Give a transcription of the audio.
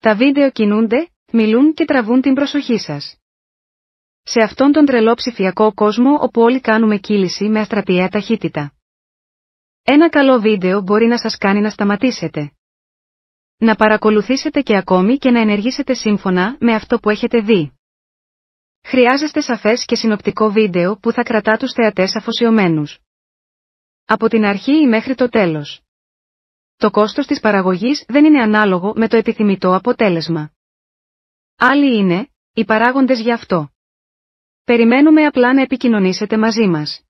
Τα βίντεο κινούνται, μιλούν και τραβούν την προσοχή σας. Σε αυτόν τον τρελό ψηφιακό κόσμο όπου όλοι κάνουμε κύληση με αστραπιαία ταχύτητα. Ένα καλό βίντεο μπορεί να σας κάνει να σταματήσετε. Να παρακολουθήσετε και ακόμη και να ενεργήσετε σύμφωνα με αυτό που έχετε δει. Χρειάζεστε σαφές και συνοπτικό βίντεο που θα κρατά τους θεατές αφοσιωμένους. Από την αρχή μέχρι το τέλος το κόστος της παραγωγής δεν είναι ανάλογο με το επιθυμητό αποτέλεσμα. Άλλοι είναι, οι παράγοντες γι' αυτό. Περιμένουμε απλά να επικοινωνήσετε μαζί μας.